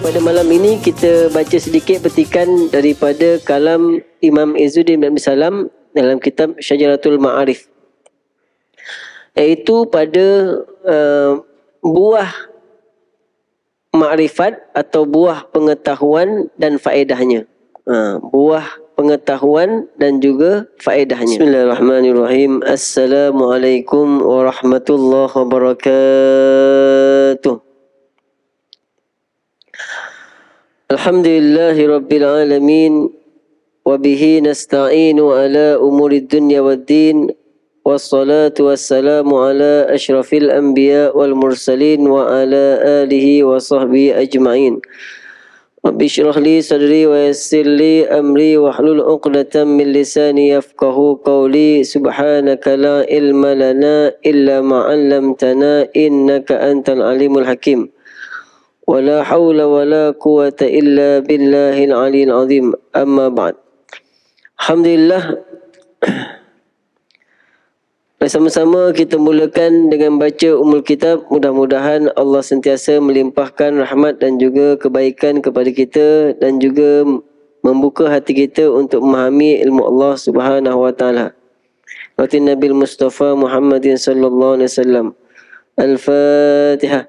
pada malam ini kita baca sedikit petikan daripada kalam Imam Izzuddin bin Salam dalam kitab Syajaratul Ma'arif. Iaitu pada uh, buah ma'rifat atau buah pengetahuan dan faedahnya. Uh, buah pengetahuan dan juga faedahnya. Bismillahirrahmanirrahim. Assalamualaikum warahmatullahi wabarakatuh. الحمد لله رب العالمين وبه نستعين على أمور الدنيا والدين والصلاة والسلام على أشرف الأنبياء والمرسلين وعلى آله وصحبه أجمعين رب اشرح لي صدري ويسر لي أمري واحلل عقدة من لساني يفقه قولي سبحانك لا علم لنا إلا ما علمتنا إنك أنت العليم الحكيم ولا حول ولا قوة إلا بالله العلي العظيم أما بعد الحمد لله Bersama-sama kita mulakan dengan baca umul kitab. Mudah-mudahan Allah sentiasa melimpahkan rahmat dan juga kebaikan kepada kita dan juga membuka hati kita untuk memahami ilmu Allah Subhanahu wa taala. Wati Nabi Mustafa Muhammadin sallallahu alaihi wasallam. Al-Fatihah.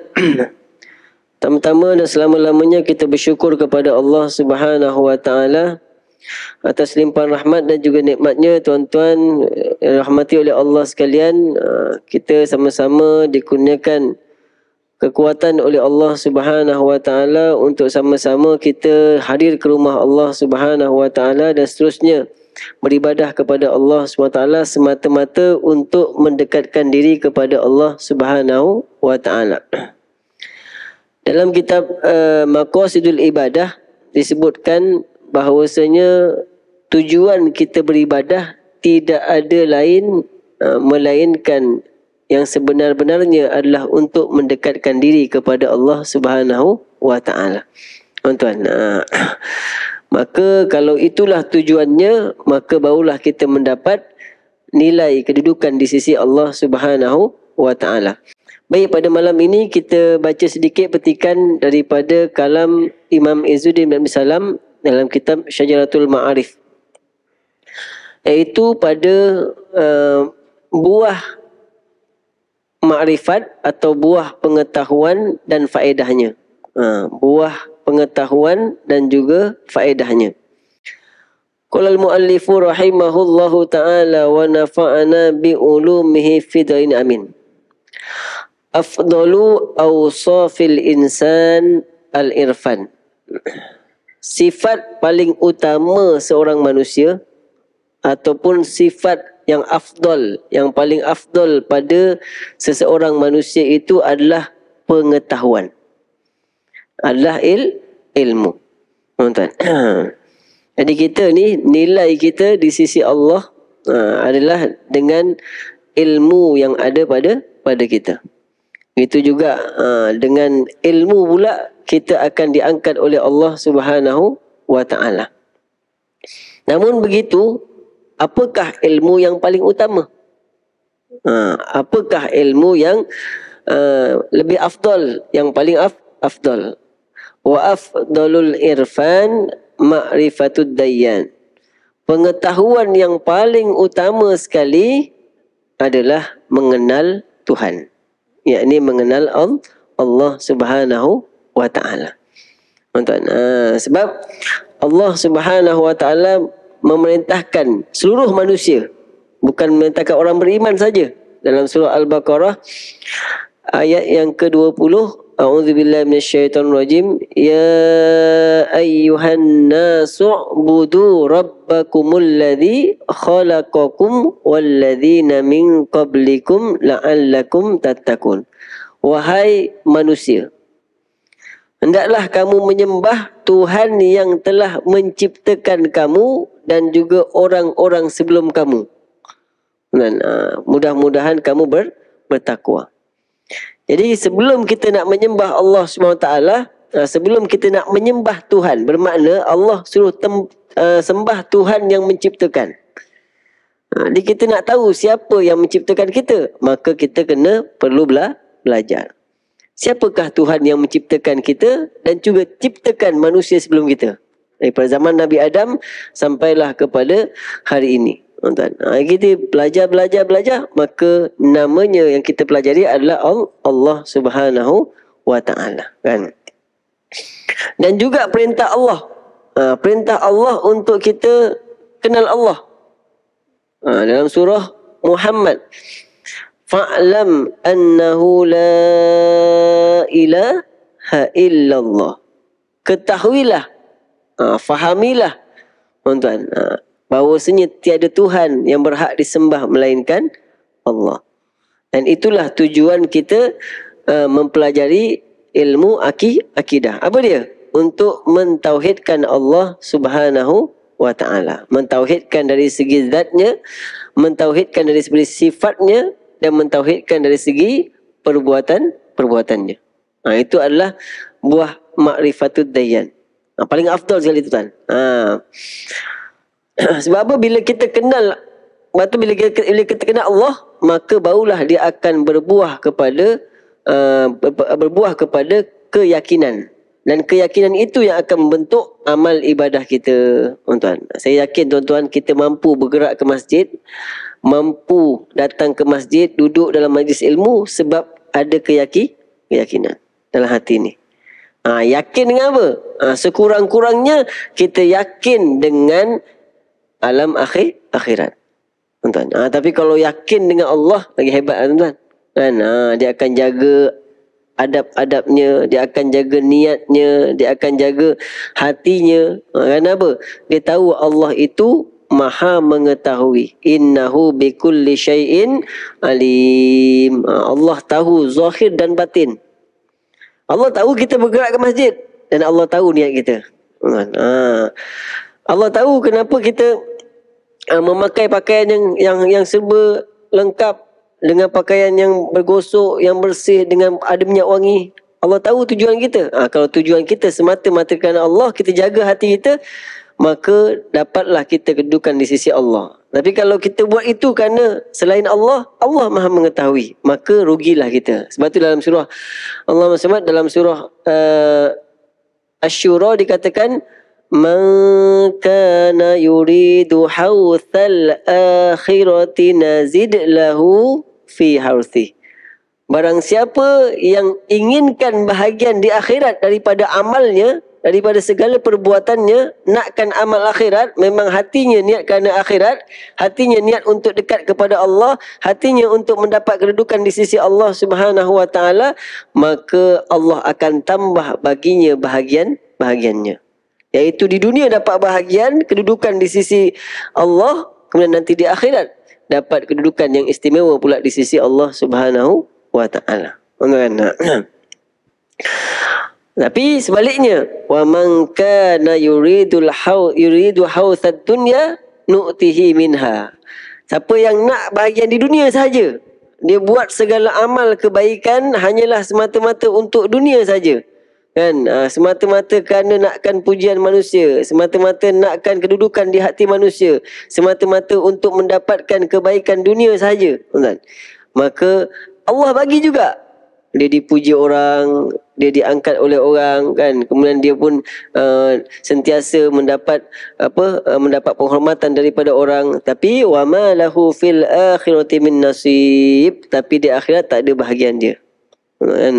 Pertama-tama dan selama-lamanya kita bersyukur kepada Allah Subhanahu Wa Taala atas limpahan rahmat dan juga nikmatnya tuan-tuan eh, rahmati oleh Allah sekalian ah, kita sama-sama dikurniakan kekuatan oleh Allah Subhanahu Wa Taala untuk sama-sama kita hadir ke rumah Allah Subhanahu Wa Taala dan seterusnya beribadah kepada Allah SWT semata-mata untuk mendekatkan diri kepada Allah Subhanahu Wa Taala. Dalam kitab uh, Maqasidul Ibadah disebutkan bahawasanya tujuan kita beribadah tidak ada lain uh, melainkan yang sebenar-benarnya adalah untuk mendekatkan diri kepada Allah Subhanahu wa taala. Tuan-tuan, uh, maka kalau itulah tujuannya maka barulah kita mendapat nilai kedudukan di sisi Allah Subhanahu wa taala. Baik pada malam ini kita baca sedikit petikan daripada kalam Imam Izzuddin bin Salam dalam kitab Syajaratul Ma'arif. Iaitu pada uh, buah ma'rifat atau buah pengetahuan dan faedahnya. Uh, buah pengetahuan dan juga faedahnya. Qala al-mu'allifu rahimahullahu ta'ala wa nafa'ana bi'ulumihi fidain amin afdalu awsafil insan al irfan sifat paling utama seorang manusia ataupun sifat yang afdal yang paling afdal pada seseorang manusia itu adalah pengetahuan adalah il ilmu tuan jadi kita ni nilai kita di sisi Allah ha, adalah dengan ilmu yang ada pada pada kita itu juga ha, dengan ilmu pula kita akan diangkat oleh Allah Subhanahu wa Namun begitu, apakah ilmu yang paling utama? Ha, apakah ilmu yang ha, lebih afdal, yang paling af afdal? Wa afdalul irfan Ma'rifatul dayyan. Pengetahuan yang paling utama sekali adalah mengenal Tuhan. Ia ini mengenal Allah Subhanahu wa taala. tuan ah, sebab Allah Subhanahu wa taala memerintahkan seluruh manusia bukan memerintahkan orang beriman saja dalam surah Al-Baqarah ayat yang ke-20 أعوذ بالله من الشيطان rajim. Ya أيها nasu, اعبدوا ربكم الذي خلقكم والذين من قبلكم لعلكم تتقون Wahai manusia Hendaklah kamu menyembah Tuhan yang telah menciptakan kamu dan juga orang-orang sebelum kamu. Dan ah, mudah-mudahan kamu ber, bertakwa. Jadi sebelum kita nak menyembah Allah SWT, uh, sebelum kita nak menyembah Tuhan, bermakna Allah suruh tem, uh, sembah Tuhan yang menciptakan. Uh, jadi kita nak tahu siapa yang menciptakan kita, maka kita kena perlu bela belajar. Siapakah Tuhan yang menciptakan kita dan juga ciptakan manusia sebelum kita? Dari zaman Nabi Adam sampailah kepada hari ini tuan-tuan. Ha, kita belajar, belajar, belajar. Maka namanya yang kita pelajari adalah Allah Subhanahu Wa Kan? Dan juga perintah Allah. Ha, perintah Allah untuk kita kenal Allah. Ha, dalam surah Muhammad. Fa'lam annahu la ilaha illallah. Ketahuilah. Ha, fahamilah. Tuan-tuan. Ha, bahwasanya tiada Tuhan yang berhak disembah melainkan Allah. Dan itulah tujuan kita uh, mempelajari ilmu akih akidah. Apa dia? Untuk mentauhidkan Allah Subhanahu wa taala. Mentauhidkan dari segi zatnya, mentauhidkan dari segi sifatnya dan mentauhidkan dari segi perbuatan-perbuatannya. Nah, ha, itu adalah buah makrifatul da'yan. Nah, ha, paling afdal sekali itu kan. Ah. Ha. sebab apa bila kita kenal waktu bila kita, bila kita kenal Allah maka barulah dia akan berbuah kepada uh, berbuah kepada keyakinan dan keyakinan itu yang akan membentuk amal ibadah kita tuan-tuan saya yakin tuan-tuan kita mampu bergerak ke masjid mampu datang ke masjid duduk dalam majlis ilmu sebab ada keyaki, keyakinan dalam hati ni ha, yakin dengan apa ha, sekurang-kurangnya kita yakin dengan alam akhir akhirat. Tuan-tuan. Ah, tapi kalau yakin dengan Allah lagi hebat lah, tuan-tuan. Kan? Ha, dia akan jaga adab-adabnya, dia akan jaga niatnya, dia akan jaga hatinya. Ha, ah, kenapa? Dia tahu Allah itu Maha mengetahui innahu bikulli syai'in alim. Allah tahu zahir dan batin. Allah tahu kita bergerak ke masjid dan Allah tahu niat kita. Ha, Allah tahu kenapa kita uh, memakai pakaian yang yang yang serba lengkap dengan pakaian yang bergosok yang bersih dengan ada minyak wangi Allah tahu tujuan kita uh, kalau tujuan kita semata-mata kerana Allah kita jaga hati kita maka dapatlah kita kedudukan di sisi Allah tapi kalau kita buat itu kerana selain Allah Allah Maha mengetahui maka rugilah kita sebab tu dalam surah Allah Subhanahu dalam surah uh, eh, Asy-Syura dikatakan من كان يريد حوث الآخرة نزد له في حوثه Barang siapa yang inginkan bahagian di akhirat daripada amalnya, daripada segala perbuatannya, nakkan amal akhirat, memang hatinya niat kerana akhirat, hatinya niat untuk dekat kepada Allah, hatinya untuk mendapat kedudukan di sisi Allah Subhanahu wa taala, maka Allah akan tambah baginya bahagian bahagiannya yaitu di dunia dapat bahagian kedudukan di sisi Allah kemudian nanti di akhirat dapat kedudukan yang istimewa pula di sisi Allah Subhanahu wa taala. Tapi sebaliknya, wa man kana yuridul haw yuridu hawsad dunya nu'tihi minha. Siapa yang nak bahagian di dunia saja, dia buat segala amal kebaikan hanyalah semata-mata untuk dunia saja kan uh, semata-mata kerana nakkan pujian manusia semata-mata nakkan kedudukan di hati manusia semata-mata untuk mendapatkan kebaikan dunia saja kan maka Allah bagi juga dia dipuji orang dia diangkat oleh orang kan kemudian dia pun uh, sentiasa mendapat apa uh, mendapat penghormatan daripada orang tapi wama lahu fil akhirati min nasib tapi di akhirat tak ada bahagian dia Ah,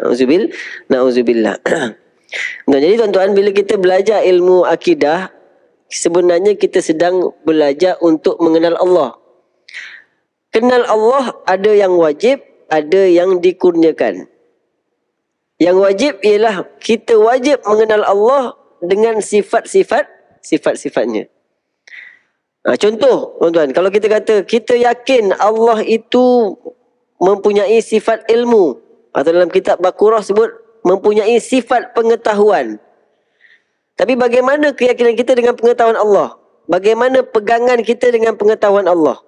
Na'udzubil Na'udzubillah nah, Jadi tuan-tuan bila kita belajar ilmu akidah Sebenarnya kita sedang belajar untuk mengenal Allah Kenal Allah ada yang wajib Ada yang dikurniakan Yang wajib ialah kita wajib mengenal Allah Dengan sifat-sifat Sifat-sifatnya nah, Contoh tuan-tuan Kalau kita kata kita yakin Allah itu Mempunyai sifat Ilmu atau dalam kitab Bakurah sebut mempunyai sifat pengetahuan. Tapi bagaimana keyakinan kita dengan pengetahuan Allah? Bagaimana pegangan kita dengan pengetahuan Allah?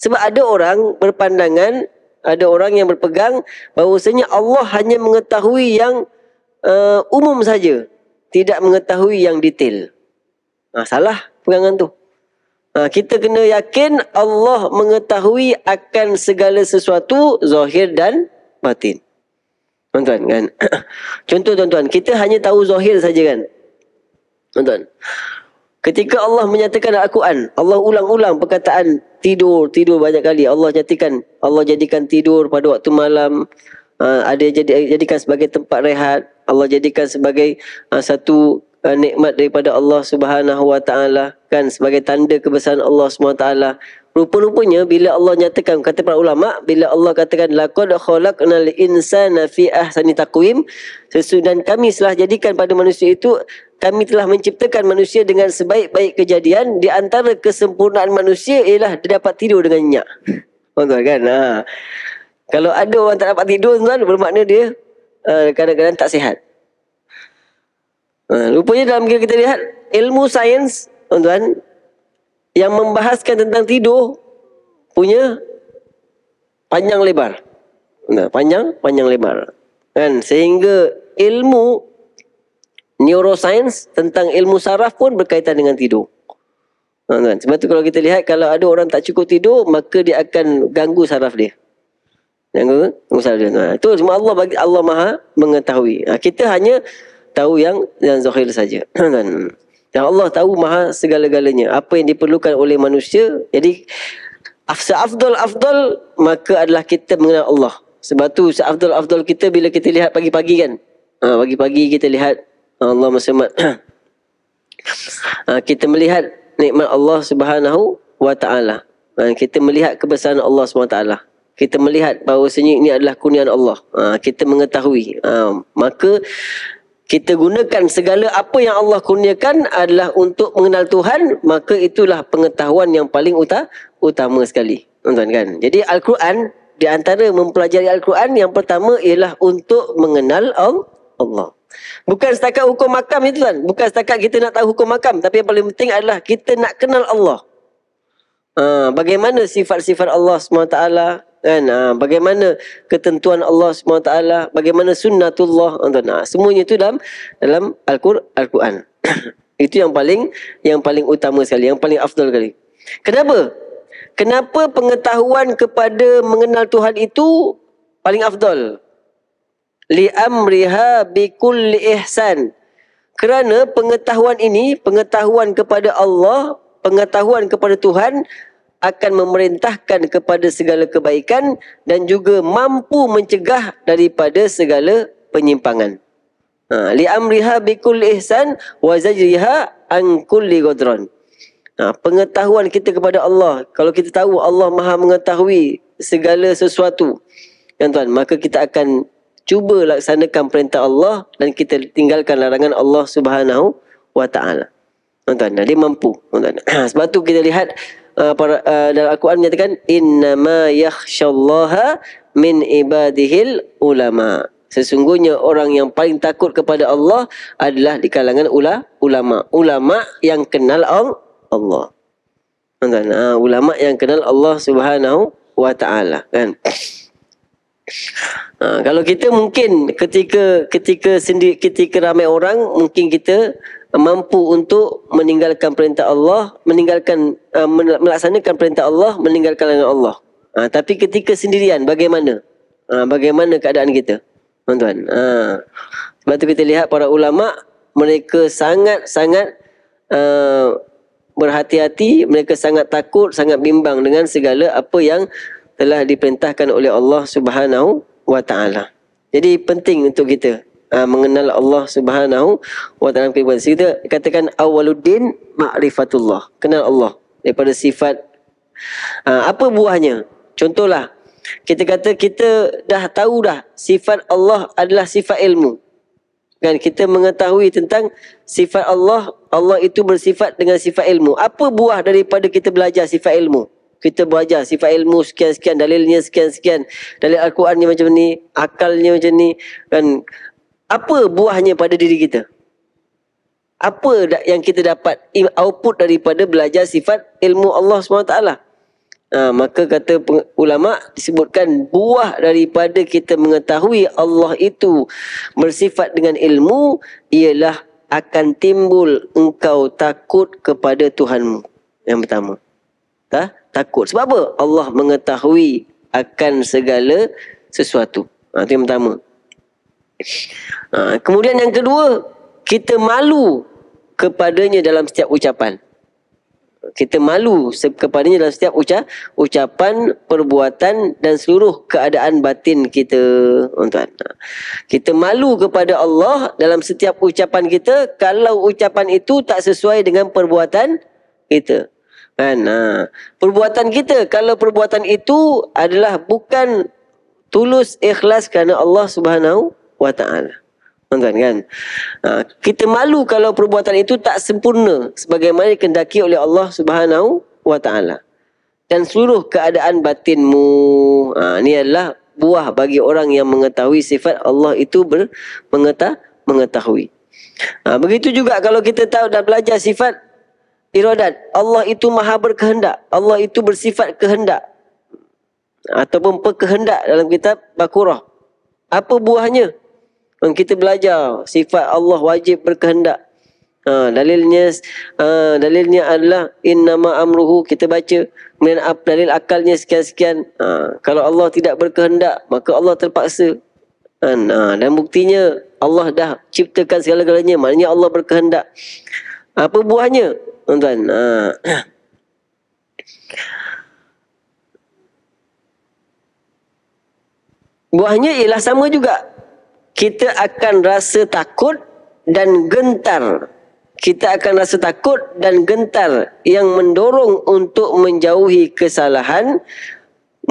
Sebab ada orang berpandangan, ada orang yang berpegang bahawasanya Allah hanya mengetahui yang uh, umum saja. Tidak mengetahui yang detail. Nah, ha, salah pegangan tu. Nah, ha, kita kena yakin Allah mengetahui akan segala sesuatu zahir dan batin. Tuan-tuan kan. Contoh tuan-tuan, kita hanya tahu zahir saja kan. Tuan-tuan. Ketika Allah menyatakan Al-Quran, Allah ulang-ulang perkataan tidur, tidur banyak kali. Allah jadikan Allah jadikan tidur pada waktu malam. Ah, ada jadikan sebagai tempat rehat. Allah jadikan sebagai ah, satu ah, nikmat daripada Allah Subhanahu Wa Taala kan sebagai tanda kebesaran Allah Subhanahu Wa Taala Rupa-rupanya bila Allah nyatakan kata para ulama bila Allah katakan laqad khalaqnal insana fi ahsani taqwim sesudah kami telah jadikan pada manusia itu kami telah menciptakan manusia dengan sebaik-baik kejadian di antara kesempurnaan manusia ialah dia dapat tidur dengan nyenyak. Betul kan? Ha. Kalau ada orang tak dapat tidur tuan bermakna dia uh, kadang-kadang tak sihat. Uh, rupanya dalam kita lihat ilmu sains tuan yang membahaskan tentang tidur punya panjang lebar. Nah, panjang, panjang lebar. Kan sehingga ilmu neuroscience tentang ilmu saraf pun berkaitan dengan tidur. Nah, ha, kan? Sebab tu kalau kita lihat kalau ada orang tak cukup tidur maka dia akan ganggu saraf dia. Yang misalnya dia. Nah, itu semua Allah bagi Allah Maha mengetahui. Nah, ha, kita hanya tahu yang yang zahir saja. Kan? Dan Allah tahu maha segala-galanya. Apa yang diperlukan oleh manusia. Jadi, seafdol-afdol, maka adalah kita mengenal Allah. Sebab tu seafdol-afdol kita bila kita lihat pagi-pagi kan. Ha, pagi-pagi kita lihat Allah SWT. ha, kita melihat nikmat Allah Subhanahu wa taala. Ha, kita melihat kebesaran Allah Subhanahu wa taala. Kita melihat bahawa senyik ini adalah kurnian Allah. Ha, kita mengetahui. Ha, maka kita gunakan segala apa yang Allah kurniakan adalah untuk mengenal Tuhan, maka itulah pengetahuan yang paling utama sekali. Tuan-tuan kan? Jadi Al-Quran, di antara mempelajari Al-Quran, yang pertama ialah untuk mengenal Allah. Bukan setakat hukum makam itu kan? Bukan setakat kita nak tahu hukum makam. Tapi yang paling penting adalah kita nak kenal Allah. Uh, bagaimana sifat-sifat Allah SWT, kan ha, bagaimana ketentuan Allah swt, bagaimana sunnatullah tuan ha, ah, semuanya itu dalam dalam al-Quran itu yang paling yang paling utama sekali yang paling afdal sekali kenapa kenapa pengetahuan kepada mengenal Tuhan itu paling afdal li amriha bi kulli ihsan kerana pengetahuan ini pengetahuan kepada Allah pengetahuan kepada Tuhan akan memerintahkan kepada segala kebaikan dan juga mampu mencegah daripada segala penyimpangan. Ha, li amriha bi kulli ihsan wa zajriha an kulli ghadran. Ha, pengetahuan kita kepada Allah, kalau kita tahu Allah Maha mengetahui segala sesuatu. Ya tuan, maka kita akan cuba laksanakan perintah Allah dan kita tinggalkan larangan Allah Subhanahu wa taala. tuan dia mampu. Tuan-tuan. Sebab tu kita lihat Eh, para uh, dalam Al-Quran menyatakan innama yakhshallaha min ibadihil ulama. Sesungguhnya orang yang paling takut kepada Allah adalah di kalangan ula, ulama. Ulama yang kenal Allah. tuan uh, ah, ulama yang kenal Allah Subhanahu wa taala kan. Uh, kalau kita mungkin ketika ketika sendiri ketika ramai orang mungkin kita mampu untuk meninggalkan perintah Allah, meninggalkan uh, melaksanakan perintah Allah, meninggalkan larangan Allah. Ha, tapi ketika sendirian bagaimana? Ha, bagaimana keadaan kita? Tuan-tuan. Ha. Sebab tu kita lihat para ulama mereka sangat-sangat uh, berhati-hati, mereka sangat takut, sangat bimbang dengan segala apa yang telah diperintahkan oleh Allah Subhanahu Wataala. Jadi penting untuk kita uh, mengenal Allah Subhanahu wa taala kepada kita katakan awaluddin makrifatullah. kenal Allah daripada sifat uh, apa buahnya contohlah kita kata kita dah tahu dah sifat Allah adalah sifat ilmu kan kita mengetahui tentang sifat Allah Allah itu bersifat dengan sifat ilmu apa buah daripada kita belajar sifat ilmu kita belajar sifat ilmu sekian-sekian dalilnya sekian-sekian dalil al-Quran ni macam ni akalnya macam ni kan apa buahnya pada diri kita? Apa yang kita dapat output daripada belajar sifat ilmu Allah SWT? Ha, maka kata ulama disebutkan buah daripada kita mengetahui Allah itu bersifat dengan ilmu ialah akan timbul engkau takut kepada Tuhanmu. Yang pertama. Ha? Takut. Sebab apa? Allah mengetahui akan segala sesuatu. Ha, itu yang pertama. Ha, kemudian yang kedua, kita malu kepadanya dalam setiap ucapan. Kita malu kepadanya dalam setiap uca ucapan, perbuatan dan seluruh keadaan batin kita. Tuan. Ha, kita malu kepada Allah dalam setiap ucapan kita kalau ucapan itu tak sesuai dengan perbuatan kita. Kan? Ha. Perbuatan kita kalau perbuatan itu adalah bukan tulus ikhlas kerana Allah Subhanahu wa ta'ala. Tuan-tuan kan? Ha, kita malu kalau perbuatan itu tak sempurna sebagaimana dikendaki oleh Allah subhanahu wa ta'ala. Dan seluruh keadaan batinmu, ha, ini adalah buah bagi orang yang mengetahui sifat Allah itu ber, mengeta, mengetahui. Ha, begitu juga kalau kita tahu dan belajar sifat iradat. Allah itu maha berkehendak. Allah itu bersifat kehendak. Ataupun perkehendak dalam kitab Bakurah. Apa buahnya? kita belajar sifat Allah wajib berkehendak. Ha, dalilnya ha, dalilnya adalah innama amruhu kita baca kemudian dalil akalnya sekian-sekian ha, kalau Allah tidak berkehendak maka Allah terpaksa ha, ha, dan buktinya Allah dah ciptakan segala-galanya maknanya Allah berkehendak apa buahnya tuan-tuan ha. buahnya ialah sama juga kita akan rasa takut dan gentar. Kita akan rasa takut dan gentar yang mendorong untuk menjauhi kesalahan,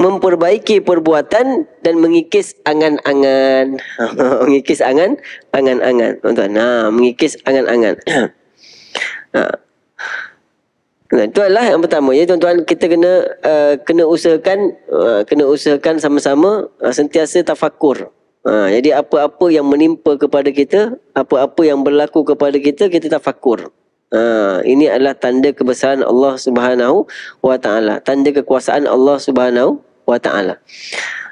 memperbaiki perbuatan dan mengikis angan-angan. mengikis angan, angan-angan. Tuan-tuan, nah, mengikis angan-angan. Ah. Nah, itu adalah yang pertama ya tuan-tuan kita kena uh, kena usahakan uh, kena usahakan sama-sama uh, sentiasa tafakur Ha, jadi apa-apa yang menimpa kepada kita, apa-apa yang berlaku kepada kita, kita tak fakur. Ha, ini adalah tanda kebesaran Allah Subhanahu wa tanda kekuasaan Allah Subhanahu wa taala.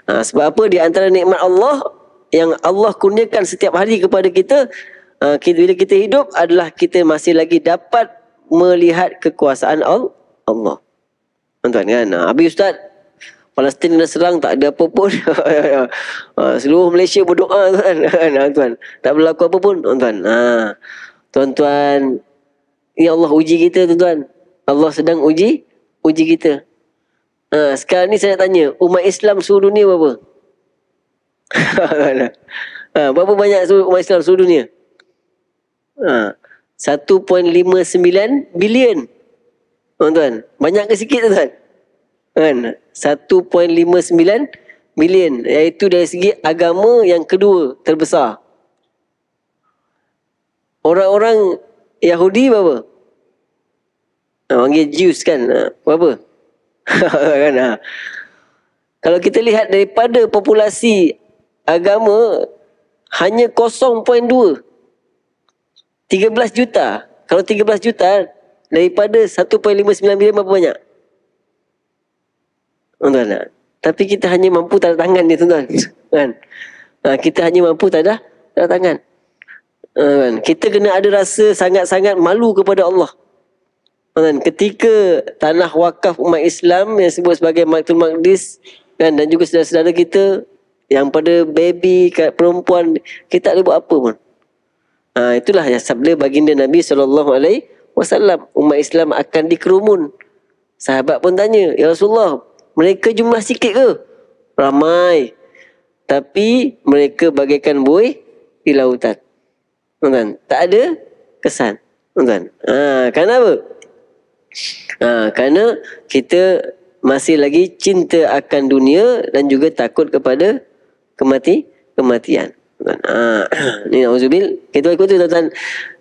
Ha, sebab apa di antara nikmat Allah yang Allah kurniakan setiap hari kepada kita, ha, kita bila kita hidup adalah kita masih lagi dapat melihat kekuasaan Allah. Tuan-tuan kan, ha, habis Ustaz Palestin dah serang tak ada apa pun. Ah, seluruh Malaysia berdoa tuan. Ah, tuan. Tak berlaku apa pun tuan. Ha. Tuan-tuan ya Allah uji kita tuan-tuan. Allah sedang uji uji kita. Ha, sekarang ni saya tanya, umat Islam seluruh dunia berapa? ha, berapa banyak umat Islam seluruh dunia? Ha, 1.59 bilion. Tuan-tuan, banyak ke sikit tuan-tuan? kan 1.59 million iaitu dari segi agama yang kedua terbesar orang-orang Yahudi berapa ha, panggil Jews kan ha, berapa kan, ha. kalau kita lihat daripada populasi agama hanya 0.2 13 juta kalau 13 juta daripada 1.59 million berapa banyak 1.59 tuan-tuan. Eh? Tapi kita hanya mampu tanda tangan ni tuan-tuan. Kan? Ha, kita hanya mampu tanda, tanda tangan. Kan? Kita kena ada rasa sangat-sangat malu kepada Allah. Kan? Ketika tanah wakaf umat Islam yang disebut sebagai Maktul Maqdis kan? dan juga saudara-saudara kita yang pada baby, perempuan, kita tak boleh buat apa pun. Ha, itulah yang sabda baginda Nabi SAW. Umat Islam akan dikerumun. Sahabat pun tanya, Ya Rasulullah, mereka jumlah sikit ke? Ramai. Tapi mereka bagaikan buoy di lautan. Tuan-tuan, tak ada kesan. Tuan-tuan. Ha, apa? Ha, kerana kita masih lagi cinta akan dunia dan juga takut kepada kemati kematian. Ha, ni nak uzubil. Kita ikut tu tuan-tuan.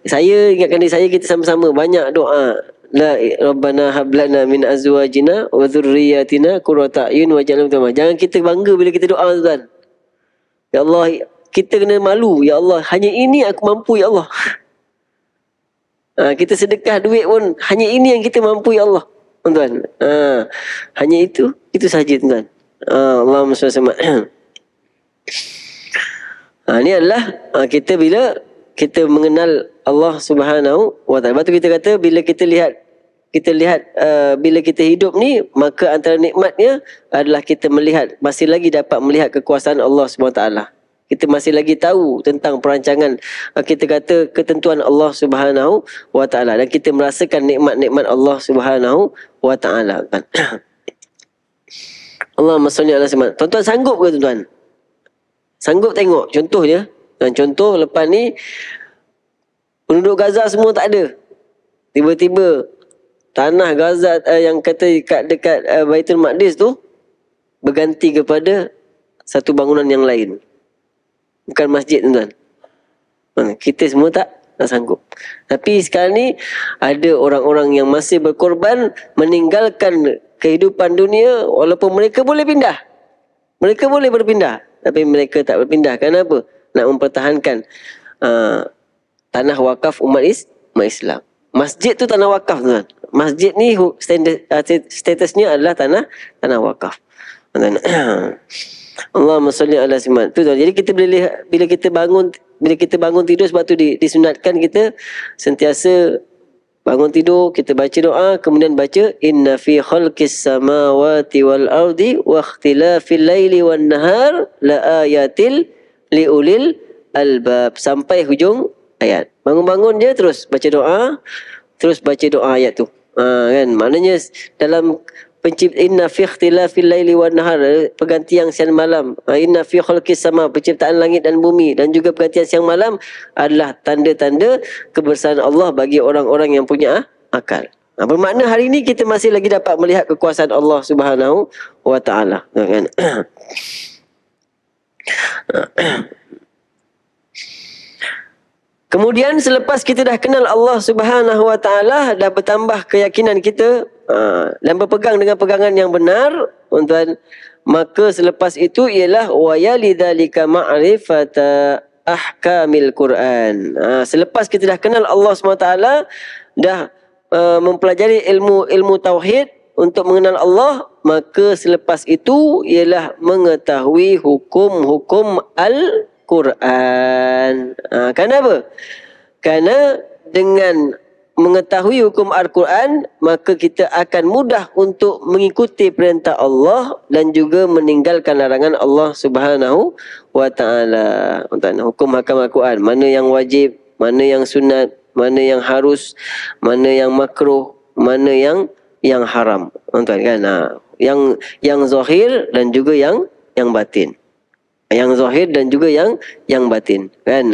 Saya ingatkan diri saya kita sama-sama banyak doa la rabbana hablana min azwajina wa dhurriyyatina qurrata ayun waj'alna mutaqin. Jangan kita bangga bila kita doa tuan. Ya Allah, kita kena malu ya Allah, hanya ini aku mampu ya Allah. Ha, kita sedekah duit pun hanya ini yang kita mampu ya Allah. Tuan. Ha, hanya itu, itu sahaja tuan. Ha, Allahumma salli sama. Ha, ini adalah ha, kita bila kita mengenal Allah Subhanahu wa taala. Lepas kita kata bila kita lihat kita lihat uh, bila kita hidup ni maka antara nikmatnya adalah kita melihat masih lagi dapat melihat kekuasaan Allah subhanahu taala. Kita masih lagi tahu tentang perancangan uh, kita kata ketentuan Allah Subhanahu wa taala dan kita merasakan nikmat-nikmat Allah Subhanahu wa taala. Kan? Allahumma salli ala sayyidina. Tuan-tuan sanggup ke tuan-tuan? Sanggup tengok contohnya dan contoh lepas ni penduduk Gaza semua tak ada. Tiba-tiba tanah Gaza uh, eh, yang kata dekat dekat uh, Baitul Maqdis tu berganti kepada satu bangunan yang lain. Bukan masjid tuan. Kita semua tak tak sanggup. Tapi sekarang ni ada orang-orang yang masih berkorban meninggalkan kehidupan dunia walaupun mereka boleh pindah. Mereka boleh berpindah tapi mereka tak berpindah. Kenapa? Nak mempertahankan uh, tanah wakaf umat, is, umat Islam. Masjid tu tanah wakaf tuan masjid ni standard, ah, statusnya adalah tanah tanah wakaf. Allah salli ala simat. Tu Jadi kita boleh bila kita bangun bila kita bangun tidur sebab tu disunatkan kita sentiasa bangun tidur kita baca doa kemudian baca inna fi khalqis samawati wal ardi wa fil laili wan nahar la ayatil liulil albab sampai hujung ayat bangun-bangun je terus baca doa terus baca doa ayat tu uh, kan maknanya dalam pencipta inna fi ikhtilafil laili wan nahar eh, pergantian siang malam uh, inna fi khalqis sama penciptaan langit dan bumi dan juga pergantian siang malam adalah tanda-tanda kebesaran Allah bagi orang-orang yang punya ah, akal Nah, bermakna hari ini kita masih lagi dapat melihat kekuasaan Allah Subhanahu wa taala. Kan? Kemudian selepas kita dah kenal Allah Subhanahu Wa Taala dah bertambah keyakinan kita ha, dan berpegang dengan pegangan yang benar tuan maka selepas itu ialah wayalidzalika ma'rifata ahkamil Quran. Ha, selepas kita dah kenal Allah Subhanahu Wa Taala dah ha, mempelajari ilmu-ilmu tauhid untuk mengenal Allah maka selepas itu ialah mengetahui hukum-hukum al Al-Quran. Ha, kenapa? Karena dengan mengetahui hukum Al-Quran, maka kita akan mudah untuk mengikuti perintah Allah dan juga meninggalkan larangan Allah Subhanahu wa taala. hukum hakam Al-Quran, mana yang wajib, mana yang sunat, mana yang harus, mana yang makruh, mana yang yang haram. Tuan kan? Ha. Yang yang zahir dan juga yang yang batin yang zahir dan juga yang yang batin kan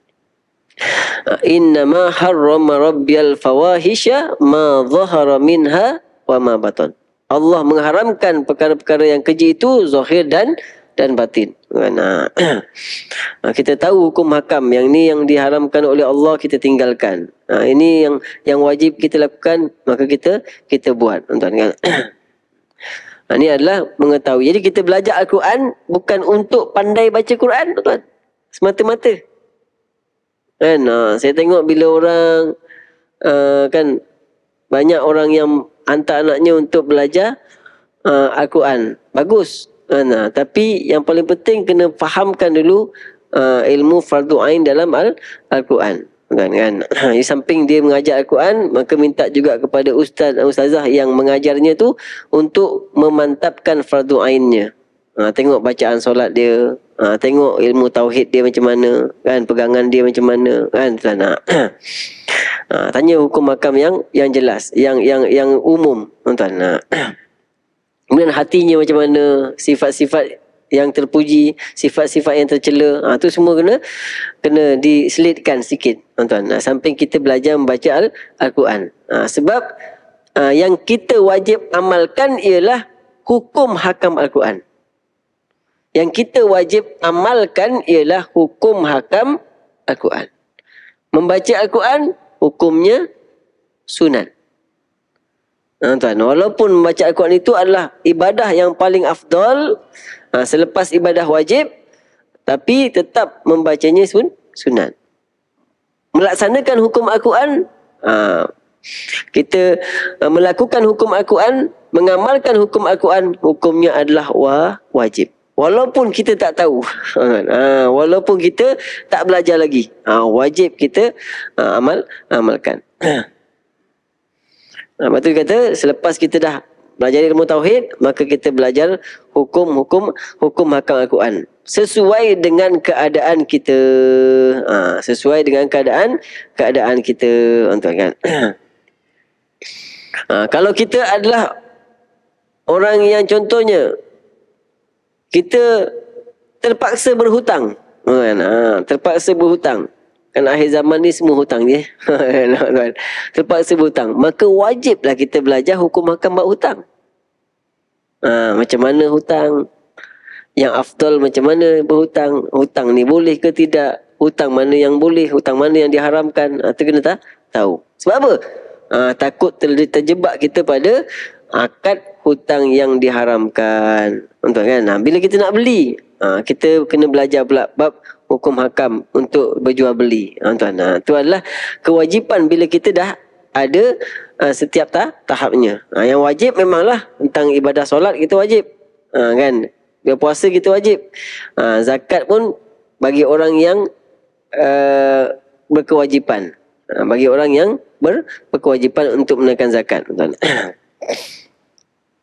inna ma harrama rabbiyal fawahisha ma zahara minha wa ma batan Allah mengharamkan perkara-perkara yang keji itu zahir dan dan batin. Kan? Nah, kita tahu hukum hakam yang ini yang diharamkan oleh Allah kita tinggalkan. Nah, ini yang yang wajib kita lakukan maka kita kita buat. Tuan-tuan. Kan? Ha, ini adalah mengetahui. Jadi kita belajar Al-Quran bukan untuk pandai baca Quran, tuan. Semata-mata. Kan, ha, saya tengok bila orang uh, kan banyak orang yang hantar anaknya untuk belajar uh, Al-Quran. Bagus. Kan, ha, tapi yang paling penting kena fahamkan dulu uh, ilmu fardu ain dalam al- Al-Quran. Al- kan kan di samping dia mengajar al-Quran maka minta juga kepada ustaz dan ustazah yang mengajarnya tu untuk memantapkan fardu ainnya ha, tengok bacaan solat dia ha, tengok ilmu tauhid dia macam mana kan pegangan dia macam mana kan tak nak ha, tanya hukum makam yang yang jelas yang yang yang umum tuan nak ha, Kemudian hatinya macam mana, sifat-sifat yang terpuji, sifat-sifat yang tercela, ha, tu semua kena kena diselitkan sikit, tuan-tuan. Ha, sampai kita belajar membaca Al- quran Ha, sebab ha, yang kita wajib amalkan ialah hukum hakam Al-Quran. Yang kita wajib amalkan ialah hukum hakam Al-Quran. Membaca Al-Quran, hukumnya sunat. Ha, tuan, walaupun membaca Al-Quran itu adalah ibadah yang paling afdal, ha, selepas ibadah wajib tapi tetap membacanya sun sunat melaksanakan hukum Al-Quran ha, kita ha, melakukan hukum Al-Quran mengamalkan hukum Al-Quran hukumnya adalah wa wajib walaupun kita tak tahu ha, ha walaupun kita tak belajar lagi ha, wajib kita ha, amal amalkan ha. Ha, lepas tu kata selepas kita dah belajar ilmu tauhid maka kita belajar hukum-hukum hukum hakam Al-Quran sesuai dengan keadaan kita ha, sesuai dengan keadaan keadaan kita tuan kan ha, kalau kita adalah orang yang contohnya kita terpaksa berhutang ha, terpaksa berhutang kan akhir zaman ni semua hutang je terpaksa berhutang maka wajiblah kita belajar hukum hakam buat hutang Ah, macam mana hutang yang afdal macam mana berhutang hutang ni boleh ke tidak hutang mana yang boleh hutang mana yang diharamkan atau ah, kena tak tahu sebab apa aa, ah, takut terjebak kita pada akad hutang yang diharamkan contoh kan ha, bila kita nak beli aa, kita kena belajar pula bab hukum hakam untuk berjual beli contoh nah adalah kewajipan bila kita dah ada uh, setiap ta, tahapnya. Uh, yang wajib memanglah tentang ibadah solat kita wajib. Uh, kan? Biar puasa kita wajib. Uh, zakat pun bagi orang yang uh, berkewajipan. Uh, bagi orang yang ber, berkewajipan untuk menaikkan zakat.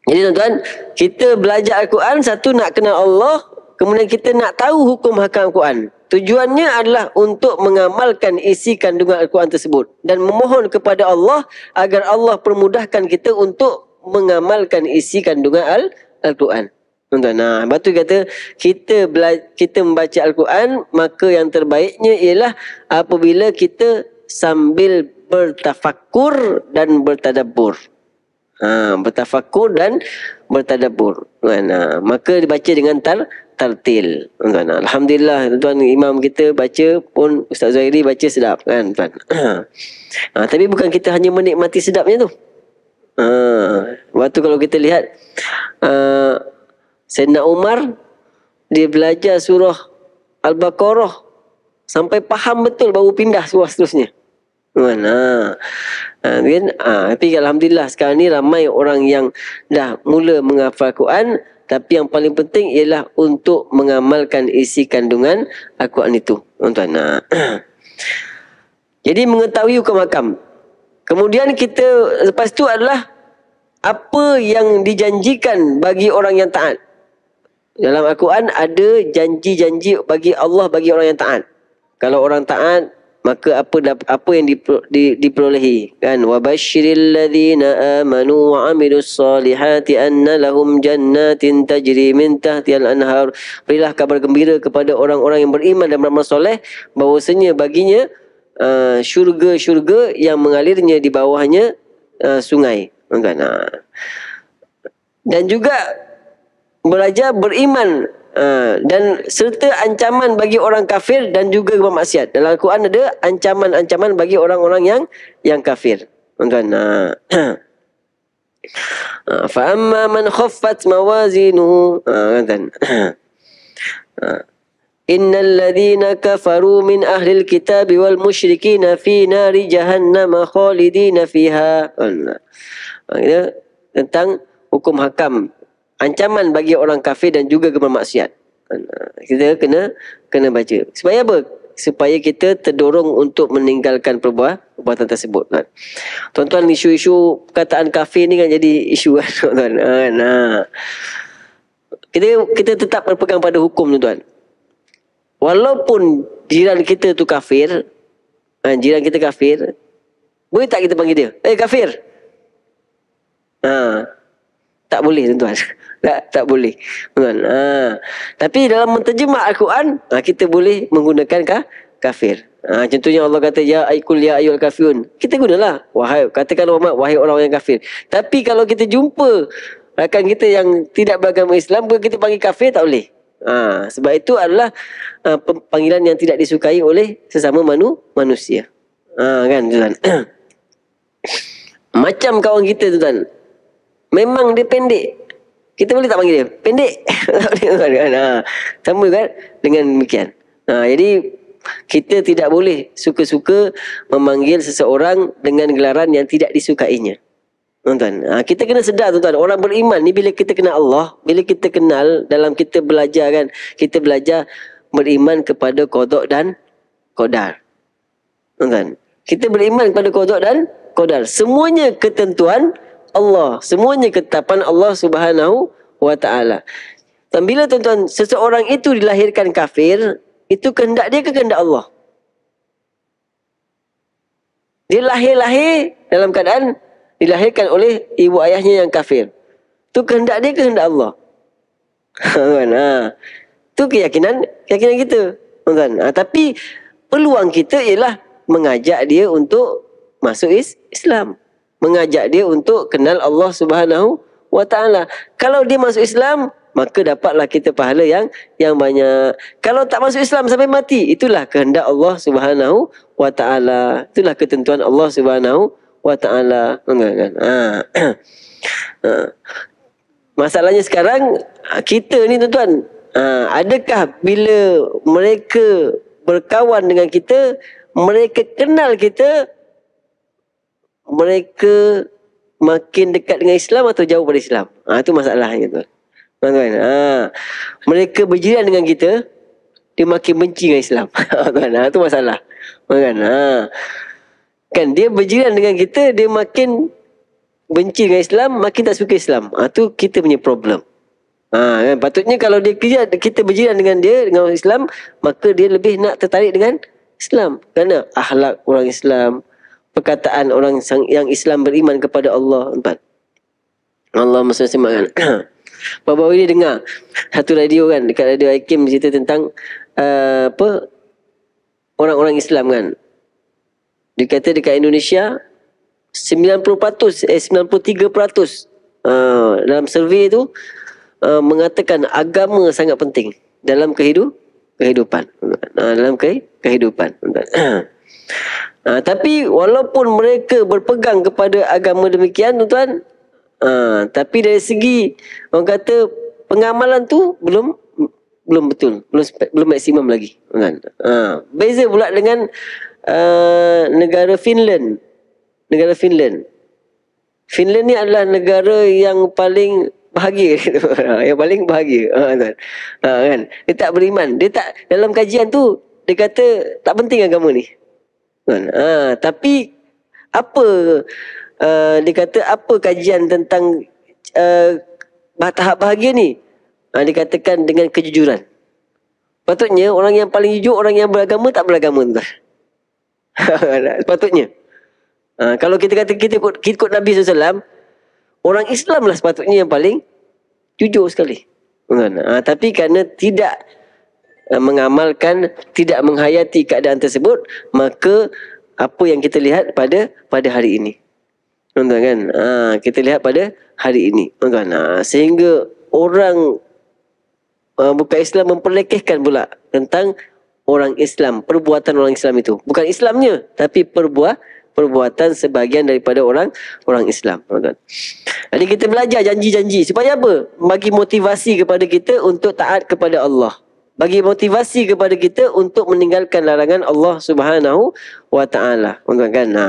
Jadi tuan-tuan, kita belajar Al-Quran, satu nak kenal Allah, kemudian kita nak tahu hukum hakam Al-Quran. Tujuannya adalah untuk mengamalkan isi kandungan Al-Quran tersebut dan memohon kepada Allah agar Allah permudahkan kita untuk mengamalkan isi kandungan Al- quran Tuan-tuan, nah, batu kata kita kita membaca Al-Quran maka yang terbaiknya ialah apabila kita sambil bertafakur dan bertadabur. Ha, bertafakur dan bertadabur. Kan? Ha, maka dibaca dengan tar tartil. Kan? Alhamdulillah tuan imam kita baca pun Ustaz Zahiri baca sedap kan tuan. Ha, tapi bukan kita hanya menikmati sedapnya tu. Ha, waktu kalau kita lihat ha, Sayyidina Umar dia belajar surah Al-Baqarah sampai faham betul baru pindah surah seterusnya. Kan, ha. Ha, kan? Ha, tapi Alhamdulillah sekarang ni ramai orang yang dah mula menghafal Quran tapi yang paling penting ialah untuk mengamalkan isi kandungan Al-Quran itu. tuan Ha. Jadi mengetahui hukum makam. Kemudian kita lepas tu adalah apa yang dijanjikan bagi orang yang taat. Dalam Al-Quran ada janji-janji bagi Allah bagi orang yang taat. Kalau orang taat maka apa apa yang diperolehi kan wa basyiril ladzina amanu wa amilus solihati anna lahum jannatin tajri min tahtihal anhar berilah kabar gembira kepada orang-orang yang beriman dan beramal soleh bahwasanya baginya uh, syurga-syurga yang mengalirnya di bawahnya uh, sungai kan dan juga belajar beriman Uh, dan serta ancaman bagi orang kafir dan juga buat maksiat. Dalam Al-Quran ada ancaman-ancaman bagi orang-orang yang yang kafir. Tuan-tuan. Ah. Ah, Fa'amma man khaffat mawazinu tuan-tuan. Innal ladhina kafaru min ahli al-kitab wal musyrikina fi nari jahannam khalidina fiha. Tentang hukum hakam ancaman bagi orang kafir dan juga kepada maksiat. Kita kena kena baca. Supaya apa? Supaya kita terdorong untuk meninggalkan perbuatan tersebut. Kan? Tuan-tuan, isu-isu perkataan kafir ni kan jadi isu kan, tuan-tuan. Ha, nah. Kita, kita tetap berpegang pada hukum, tuan-tuan. Walaupun jiran kita tu kafir, kan, jiran kita kafir, boleh tak kita panggil dia? Eh, kafir! Haa tak boleh tuan-tuan. Tak, tak boleh. Tuan. Ha. Tapi dalam menterjemah Al-Quran, ha, kita boleh menggunakan kah? kafir. Ha, contohnya Allah kata, Ya aikul ya ayul kafirun. Kita gunalah. Wahai, katakan Muhammad, wahai orang yang kafir. Tapi kalau kita jumpa rakan kita yang tidak beragama Islam, kita panggil kafir, tak boleh. Ha, sebab itu adalah ha, panggilan yang tidak disukai oleh sesama manu, manusia. Ha, kan, tuan? Macam kawan kita tuan Memang dia pendek. Kita boleh tak panggil dia? Pendek. ha. Sama kan? Dengan demikian. Ha. Jadi, kita tidak boleh suka-suka memanggil seseorang dengan gelaran yang tidak disukainya. Tuan-tuan. Ha. Kita kena sedar, tuan-tuan. Orang beriman ni bila kita kenal Allah, bila kita kenal dalam kita belajar kan, kita belajar beriman kepada kodok dan kodar. Tuan-tuan. Kita beriman kepada kodok dan kodar. Semuanya ketentuan, Allah. Semuanya ketetapan Allah Subhanahu wa taala. Dan bila tuan-tuan seseorang itu dilahirkan kafir, itu kehendak dia ke kehendak Allah? Dia lahir-lahir dalam keadaan dilahirkan oleh ibu ayahnya yang kafir. Itu kehendak dia ke kehendak Allah? Mana tuan ha. Itu keyakinan, keyakinan kita. tuan ha. tapi peluang kita ialah mengajak dia untuk masuk Islam mengajak dia untuk kenal Allah Subhanahu wa taala. Kalau dia masuk Islam, maka dapatlah kita pahala yang yang banyak. Kalau tak masuk Islam sampai mati, itulah kehendak Allah Subhanahu wa taala. Itulah ketentuan Allah Subhanahu wa taala. Enggak ah, ah. Masalahnya sekarang ah, kita ni tuan-tuan, adakah bila mereka berkawan dengan kita, mereka kenal kita, mereka makin dekat dengan Islam atau jauh dari Islam? Ha, itu masalah tu. Tuan-tuan, ha, mereka berjiran dengan kita, dia makin benci dengan Islam. tuan ha, ah, itu masalah. Tuan-tuan, ha. kan dia berjiran dengan kita, dia makin benci dengan Islam, makin tak suka Islam. Itu ha, kita punya problem. Ha, kan? Patutnya kalau dia kerja, kita berjiran dengan dia, dengan Islam, maka dia lebih nak tertarik dengan Islam. Kerana ahlak orang Islam, perkataan orang yang Islam beriman kepada Allah. Empat. Allah masa simak kan. Baru-baru ini dengar satu radio kan dekat radio Hakim cerita tentang uh, apa orang-orang Islam kan. Dia kata dekat Indonesia 90% eh 93% uh, dalam survey tu uh, mengatakan agama sangat penting dalam kehidupan kehidupan. Uh, dalam ke- kehidupan. Ha, tapi walaupun mereka berpegang kepada agama demikian tuan-tuan, ha, tapi dari segi orang kata pengamalan tu belum belum betul, belum belum maksimum lagi. Kan? Ha, beza pula dengan uh, negara Finland. Negara Finland. Finland ni adalah negara yang paling bahagia. Ha, yang paling bahagia. Ha, ha, kan? Dia tak beriman. Dia tak, dalam kajian tu, dia kata tak penting agama ni. Kan? Ha, tapi apa uh, dia kata apa kajian tentang uh, tahap bahagia ni? Ha, dikatakan dengan kejujuran. Patutnya orang yang paling jujur orang yang beragama tak beragama tuan. Patutnya. Ha, kalau kita kata kita ikut, kita ikut Nabi SAW, orang Islam lah sepatutnya yang paling jujur sekali. Ha, tapi kerana tidak Eh, mengamalkan tidak menghayati keadaan tersebut maka apa yang kita lihat pada pada hari ini tuan kan ha, kita lihat pada hari ini tuan ha, sehingga orang uh, bukan Islam memperlekehkan pula tentang orang Islam perbuatan orang Islam itu bukan Islamnya tapi perbuah perbuatan sebahagian daripada orang orang Islam tuan jadi kita belajar janji-janji supaya apa bagi motivasi kepada kita untuk taat kepada Allah bagi motivasi kepada kita untuk meninggalkan larangan Allah Subhanahu wa taala. Untukkan. Ha.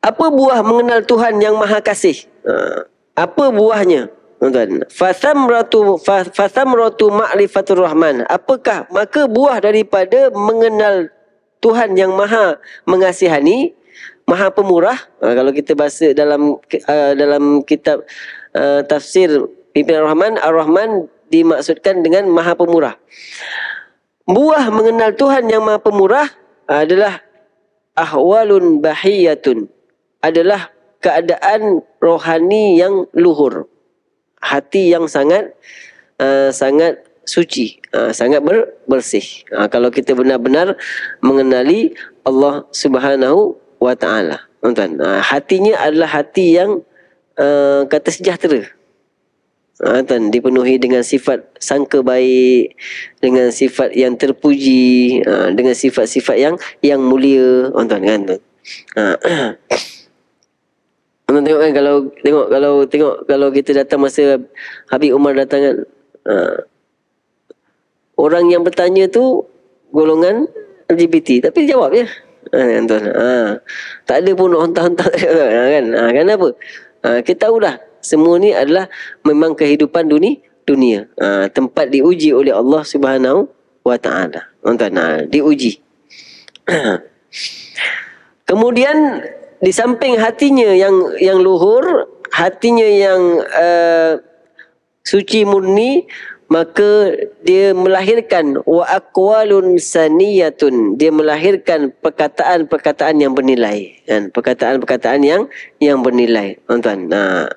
Apa buah mengenal Tuhan yang Maha Kasih? Ha. Apa buahnya? Tuan-tuan, fathamratu fathamratu ma'rifatur rahman. Apakah maka buah daripada mengenal Tuhan yang Maha mengasihani, Maha pemurah? Ha, kalau kita bahasa dalam uh, dalam kitab uh, tafsir Ibn Rahman, Ar-Rahman dimaksudkan dengan maha pemurah. Buah mengenal Tuhan yang maha pemurah adalah ahwalun bahiyatun. Adalah keadaan rohani yang luhur. Hati yang sangat uh, sangat suci, uh, sangat ber, bersih. Uh, kalau kita benar-benar mengenali Allah Subhanahu wa taala. uh, hatinya adalah hati yang uh, kata sejahtera ha, dipenuhi dengan sifat sangka baik dengan sifat yang terpuji ha, dengan sifat-sifat yang yang mulia tuan-tuan kan tuan. ha. tuan tengok kan kalau tengok kalau tengok kalau kita datang masa Habib Umar datang kan ha, orang yang bertanya tu golongan LGBT tapi jawab ya ha, tuan ha. tak ada pun hontah-hontah ha, kan ha, kenapa ha, kita tahulah semua ni adalah memang kehidupan dunia dunia ha, tempat diuji oleh Allah Subhanahu wa taala nonton ha, diuji kemudian di samping hatinya yang yang luhur hatinya yang uh, suci murni maka dia melahirkan wa aqwalun saniyatun dia melahirkan perkataan-perkataan yang bernilai kan perkataan-perkataan yang yang bernilai tuan nah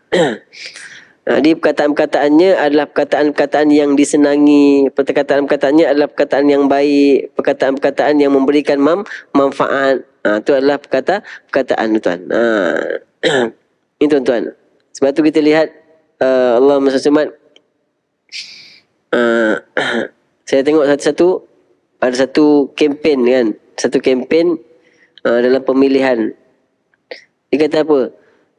Jadi perkataan-perkataannya adalah perkataan-perkataan yang disenangi, perkataan-perkataannya adalah perkataan yang baik, perkataan-perkataan yang memberikan mam, manfaat. Ha, itu adalah perkata perkataan tuan. Ha. Ini tuan-tuan. Sebab tu kita lihat uh, Allah SWT Eh, saya tengok satu-satu ada satu kempen kan satu kempen uh, dalam pemilihan dia kata apa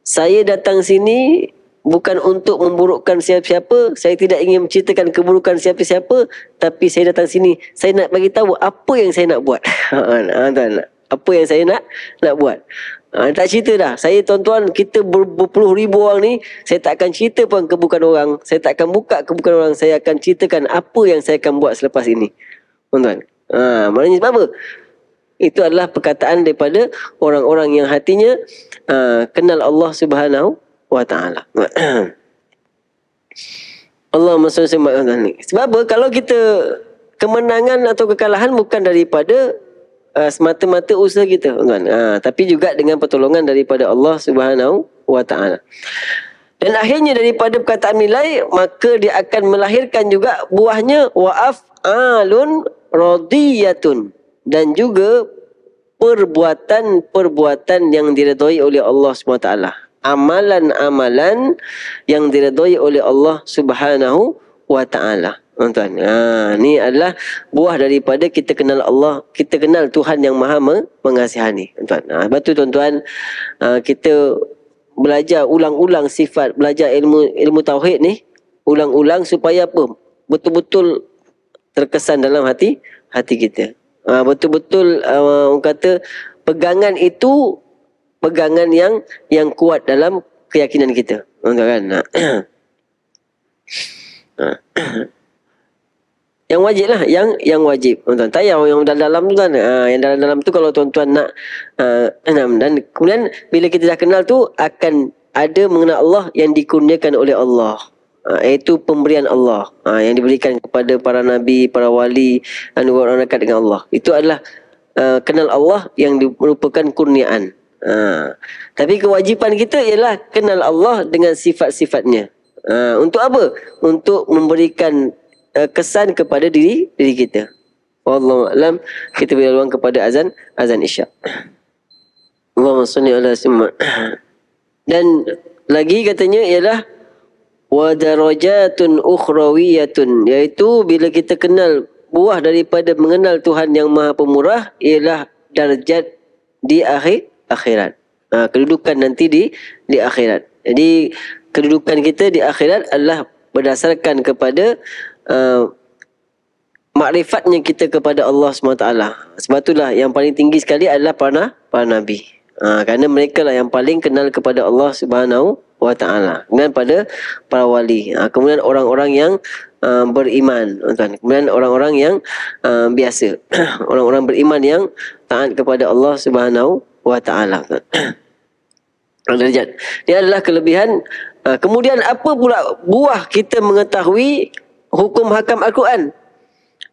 saya datang sini bukan untuk memburukkan siapa-siapa saya tidak ingin menceritakan keburukan siapa-siapa tapi saya datang sini saya nak bagi tahu apa yang saya nak buat ha, ha, apa yang saya nak nak buat Ha, tak cerita dah. Saya tuan-tuan, kita berpuluh ribu orang ni, saya tak akan cerita pun kebukan orang. Saya tak akan buka kebukan orang. Saya akan ceritakan apa yang saya akan buat selepas ini. Tuan-tuan. Ha, maknanya sebab apa? Itu adalah perkataan daripada orang-orang yang hatinya ha, kenal Allah Subhanahu wa taala. Allah maksud saya sebab apa? Kalau kita kemenangan atau kekalahan bukan daripada uh, semata-mata usaha kita tuan uh, ah, tapi juga dengan pertolongan daripada Allah Subhanahu wa taala dan akhirnya daripada perkataan nilai maka dia akan melahirkan juga buahnya waaf alun radiyatun dan juga perbuatan-perbuatan yang diredhoi oleh Allah Subhanahu wa taala amalan-amalan yang diredhoi oleh Allah Subhanahu wa taala. Tuan-tuan. Ha, ini adalah buah daripada kita kenal Allah. Kita kenal Tuhan yang maha mengasihani. Tuan-tuan. Ha, lepas tuan-tuan, ha, kita belajar ulang-ulang sifat, belajar ilmu ilmu tauhid ni. Ulang-ulang supaya apa? Betul-betul terkesan dalam hati hati kita. Ha, betul-betul ha, orang kata pegangan itu pegangan yang yang kuat dalam keyakinan kita. Tuan-tuan. Kan? ha. ha. yang wajib lah yang yang wajib tuan-tuan tayang yang dalam dalam tu kan uh, yang dalam dalam tu kalau tuan-tuan nak uh, dan kemudian bila kita dah kenal tu akan ada mengenal Allah yang dikurniakan oleh Allah uh, iaitu pemberian Allah uh, yang diberikan kepada para nabi para wali dan orang-orang dekat dengan Allah itu adalah uh, kenal Allah yang merupakan kurniaan uh, tapi kewajipan kita ialah kenal Allah dengan sifat-sifatnya Uh, untuk apa? Untuk memberikan uh, kesan kepada diri diri kita. Wallahu a'lam. Kita beri ruang kepada azan azan Isyak. Allahumma salli ala sima. Dan lagi katanya ialah wa darajatun ukhrawiyatun iaitu bila kita kenal buah daripada mengenal Tuhan yang Maha Pemurah ialah darjat di akhir akhirat. Ha, kedudukan nanti di di akhirat. Jadi kedudukan kita di akhirat adalah berdasarkan kepada Eh, makrifatnya kita kepada Allah SWT. Sebab itulah yang paling tinggi sekali adalah para, para Nabi. Ha, kerana mereka lah yang paling kenal kepada Allah Subhanahu wa taala dengan pada para wali. Ha, kemudian orang-orang yang uh, beriman, tuan. Kemudian orang-orang yang uh, biasa. orang-orang beriman yang taat kepada Allah Subhanahu wa taala. Derajat. Dia adalah kelebihan kemudian apa pula buah kita mengetahui hukum hakam Al-Quran.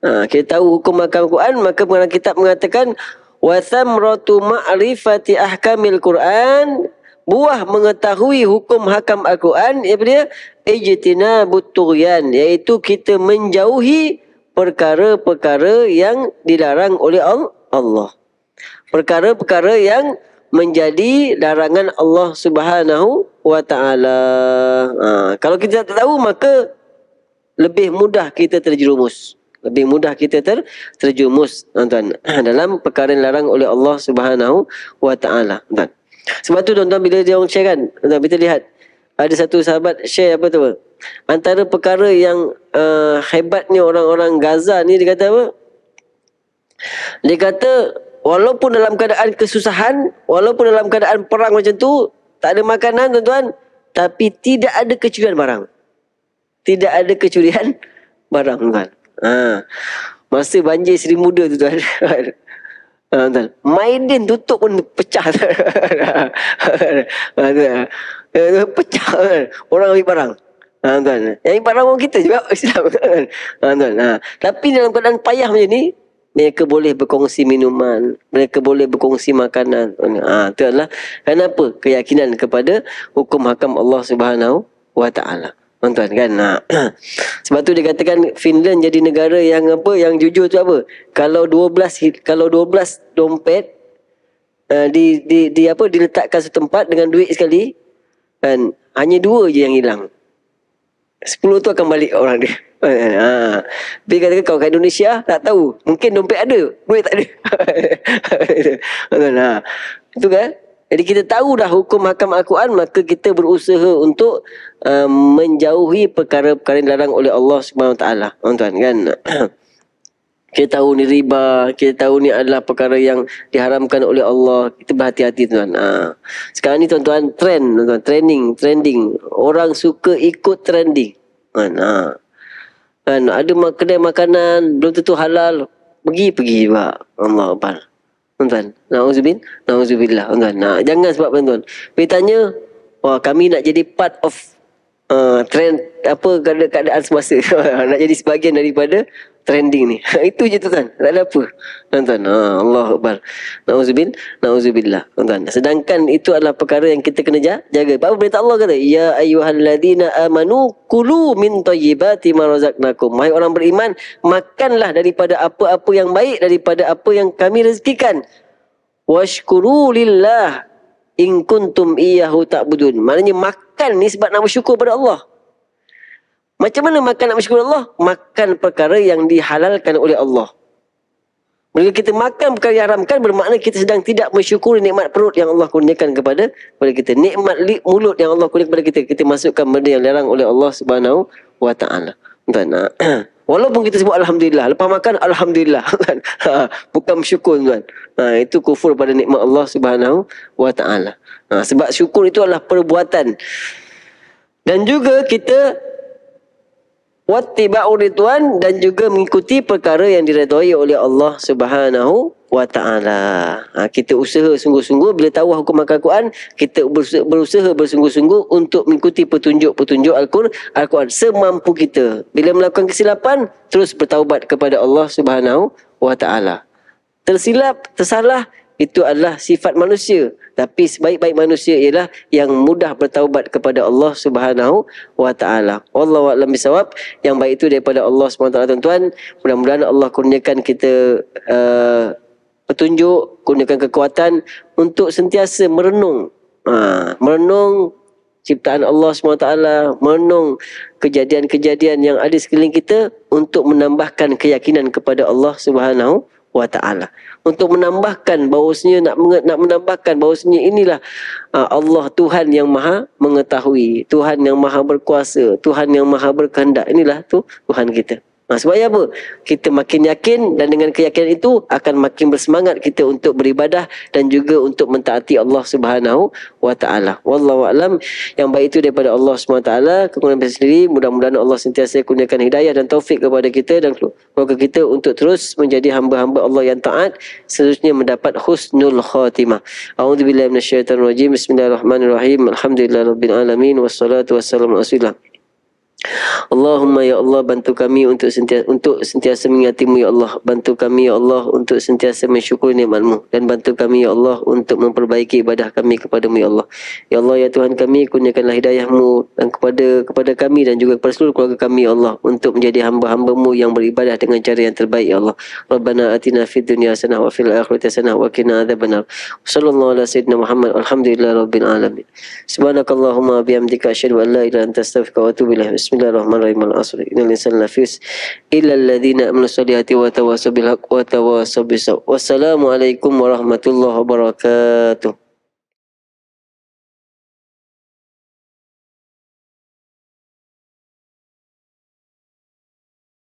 Ha, kita tahu hukum hakam Al-Quran, maka pengarah kitab mengatakan, وَثَمْرَةُ مَعْرِفَةِ ahkamil Quran buah mengetahui hukum hakam Al-Quran Ia dia ijtina butuyan iaitu kita menjauhi perkara-perkara yang dilarang oleh Allah perkara-perkara yang menjadi larangan Allah Subhanahu wa taala ha, kalau kita tak tahu maka lebih mudah kita terjerumus lebih mudah kita ter, terjumus tuan-tuan dalam perkara yang larang oleh Allah Subhanahu wa taala tuan sebab tu tuan-tuan bila dia orang share kan tuan kita lihat ada satu sahabat share apa tu antara perkara yang uh, hebatnya orang-orang Gaza ni dia kata apa dia kata walaupun dalam keadaan kesusahan walaupun dalam keadaan perang macam tu tak ada makanan tuan-tuan tapi tidak ada kecurian barang tidak ada kecurian barang kan? Ha. Masa banjir sri Muda tu tuan. Ha, tuan. Maiden tutup pun pecah. Ha, ha, tuan. Pecah tuan. orang ambil barang. Ha, tuan. Yang ambil barang orang kita juga Islam. Tuan. Tuan. Ha. Tapi dalam keadaan payah macam ni, mereka boleh berkongsi minuman, mereka boleh berkongsi makanan. Ha, itu lah. kenapa keyakinan kepada hukum hakam Allah Subhanahu wa taala. Tuan-tuan kan ha. Sebab tu dia katakan Finland jadi negara yang apa Yang jujur tu apa Kalau 12 Kalau 12 dompet uh, di, di, di apa Diletakkan setempat Dengan duit sekali kan, Hanya dua je yang hilang 10 tu akan balik orang dia ha. Eh, eh, ah. Tapi katakan kalau kat Indonesia Tak tahu Mungkin dompet ada Duit tak ada ha. Itu ah. kan jadi kita tahu dah hukum hakam Al-Quran maka kita berusaha untuk uh, menjauhi perkara-perkara yang dilarang oleh Allah Subhanahu taala. Tuan-tuan kan. kita tahu ni riba, kita tahu ni adalah perkara yang diharamkan oleh Allah. Kita berhati-hati tuan. Ha. Ah. Sekarang ni tuan-tuan trend, tuan-tuan trending, trending. Orang suka ikut trending. Kan. Ha. Kan ada kedai makanan belum tentu halal. Pergi pergi juga. Allah Allah tuan-tuan. Nauzubin, nauzubillah, tuan-tuan. Nah, jangan sebab tuan-tuan. Beritanya, wah kami nak jadi part of uh, trend apa keadaan semasa. nak jadi sebahagian daripada trending ni. Itu je tuan-tuan. Tak ada apa. Tuan-tuan. Ha, Allah Akbar. Na'uzubin. Na'uzubillah. Tuan-tuan. Sedangkan itu adalah perkara yang kita kena jaga. Apa berita Allah kata? Ya ayuhan ladina amanu kulu min tayyibati marazaknakum. Mahir orang beriman. Makanlah daripada apa-apa yang baik. Daripada apa yang kami rezekikan. Washkuru lillah. In kuntum iyahu ta'budun. Maknanya makan ni sebab nak bersyukur pada Allah. Macam mana makan nak bersyukur Allah? Makan perkara yang dihalalkan oleh Allah. Bila kita makan perkara yang haramkan bermakna kita sedang tidak mensyukuri nikmat perut yang Allah kurniakan kepada kepada kita. Nikmat mulut yang Allah kurniakan kepada kita. Kita masukkan benda yang dilarang oleh Allah Subhanahu wa taala. Entah Tuan. Walaupun kita sebut alhamdulillah, lepas makan alhamdulillah. Ha, bukan syukur tuan. Ha, itu kufur pada nikmat Allah Subhanahu wa taala. Ha, sebab syukur itu adalah perbuatan. Dan juga kita wattiba'u rituan dan juga mengikuti perkara yang diredhai oleh Allah Subhanahu wa taala. Ha, kita usaha sungguh-sungguh bila tahu hukum Al-Quran, kita berusaha, bersungguh-sungguh untuk mengikuti petunjuk-petunjuk Al-Quran Al semampu kita. Bila melakukan kesilapan, terus bertaubat kepada Allah Subhanahu wa taala. Tersilap, tersalah, itu adalah sifat manusia tapi sebaik-baik manusia ialah yang mudah bertaubat kepada Allah Subhanahu wa taala. Wallahu a'lam bisawab. Yang baik itu daripada Allah Subhanahu wa taala tuan-tuan. Mudah-mudahan Allah kurniakan kita uh, petunjuk, kurniakan kekuatan untuk sentiasa merenung. Uh, merenung ciptaan Allah Subhanahu wa taala, merenung kejadian-kejadian yang ada sekeliling kita untuk menambahkan keyakinan kepada Allah Subhanahu wa taala untuk menambahkan bahawasanya nak nak menambahkan bahawasanya inilah uh, Allah Tuhan yang Maha mengetahui, Tuhan yang Maha berkuasa, Tuhan yang Maha berkehendak. Inilah tu Tuhan kita. Ha, supaya apa? Kita makin yakin dan dengan keyakinan itu akan makin bersemangat kita untuk beribadah dan juga untuk mentaati Allah Subhanahu wa taala. Wallahu alam yang baik itu daripada Allah Subhanahu wa taala, kemudian saya sendiri mudah-mudahan Allah sentiasa kurniakan hidayah dan taufik kepada kita dan keluarga kita untuk terus menjadi hamba-hamba Allah yang taat, seterusnya mendapat husnul khatimah. A'udzubillahi minasyaitonirrajim. Bismillahirrahmanirrahim. Alhamdulillahirabbil alamin wassalatu wassalamu ala rasulillah. Allahumma ya Allah bantu kami untuk sentiasa untuk sentiasa mengingatimu ya Allah bantu kami ya Allah untuk sentiasa mensyukuri nikmatmu dan bantu kami ya Allah untuk memperbaiki ibadah kami kepadamu ya Allah ya Allah ya Tuhan kami kurniakanlah hidayahmu dan kepada kepada kami dan juga kepada seluruh keluarga kami ya Allah untuk menjadi hamba-hambamu yang beribadah dengan cara yang terbaik ya Allah Rabbana atina fid dunya hasanah wa fil akhirati hasanah wa qina adzabannar sallallahu ala sayyidina Muhammad alhamdulillahi rabbil alamin subhanakallahumma bihamdika asyhadu an la ilaha illa anta astaghfiruka wa atubu ilaik Bismillahirrahmanirrahim. Al-Asr. Innal insana lafi khusr. Illa alladhina amanu wa salihati wa tawassaw bil wa tawassaw bis sabr. warahmatullahi wabarakatuh.